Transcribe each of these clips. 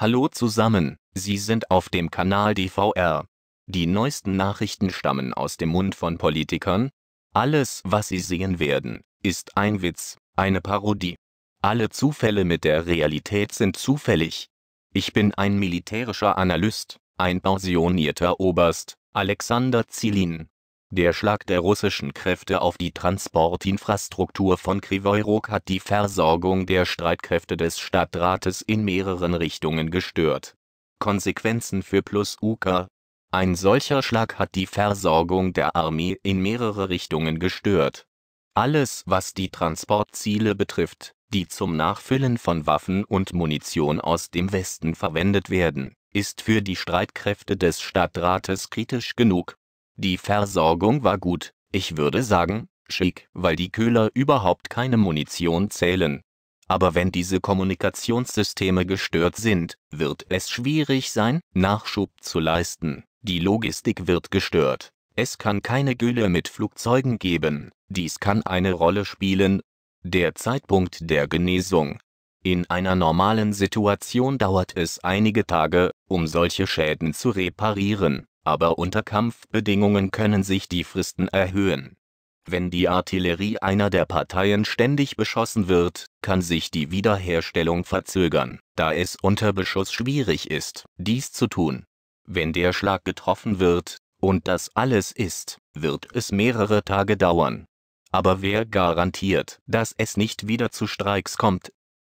Hallo zusammen, Sie sind auf dem Kanal DVR. Die neuesten Nachrichten stammen aus dem Mund von Politikern. Alles, was Sie sehen werden, ist ein Witz, eine Parodie. Alle Zufälle mit der Realität sind zufällig. Ich bin ein militärischer Analyst, ein pensionierter Oberst, Alexander Zilin. Der Schlag der russischen Kräfte auf die Transportinfrastruktur von Krywoi hat die Versorgung der Streitkräfte des Stadtrates in mehreren Richtungen gestört. Konsequenzen für Plus-Uka Ein solcher Schlag hat die Versorgung der Armee in mehrere Richtungen gestört. Alles, was die Transportziele betrifft, die zum Nachfüllen von Waffen und Munition aus dem Westen verwendet werden, ist für die Streitkräfte des Stadtrates kritisch genug die Versorgung war gut, ich würde sagen, schick, weil die Köhler überhaupt keine Munition zählen. Aber wenn diese Kommunikationssysteme gestört sind, wird es schwierig sein, Nachschub zu leisten. Die Logistik wird gestört. Es kann keine Gülle mit Flugzeugen geben. Dies kann eine Rolle spielen. Der Zeitpunkt der Genesung. In einer normalen Situation dauert es einige Tage, um solche Schäden zu reparieren aber unter Kampfbedingungen können sich die Fristen erhöhen. Wenn die Artillerie einer der Parteien ständig beschossen wird, kann sich die Wiederherstellung verzögern, da es unter Beschuss schwierig ist, dies zu tun. Wenn der Schlag getroffen wird, und das alles ist, wird es mehrere Tage dauern. Aber wer garantiert, dass es nicht wieder zu Streiks kommt?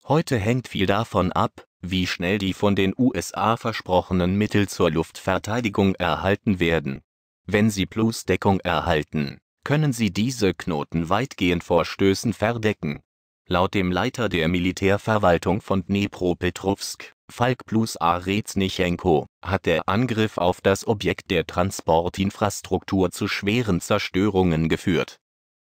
Heute hängt viel davon ab, wie schnell die von den USA versprochenen Mittel zur Luftverteidigung erhalten werden. Wenn sie Plusdeckung erhalten, können sie diese Knoten weitgehend vor Stößen verdecken. Laut dem Leiter der Militärverwaltung von Dnepropetrovsk, Falk Plusa Reznichenko, hat der Angriff auf das Objekt der Transportinfrastruktur zu schweren Zerstörungen geführt.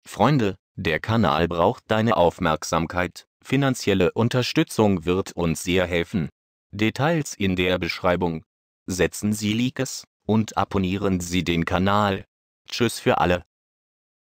Freunde, der Kanal braucht deine Aufmerksamkeit. Finanzielle Unterstützung wird uns sehr helfen. Details in der Beschreibung. Setzen Sie Likes und abonnieren Sie den Kanal. Tschüss für alle.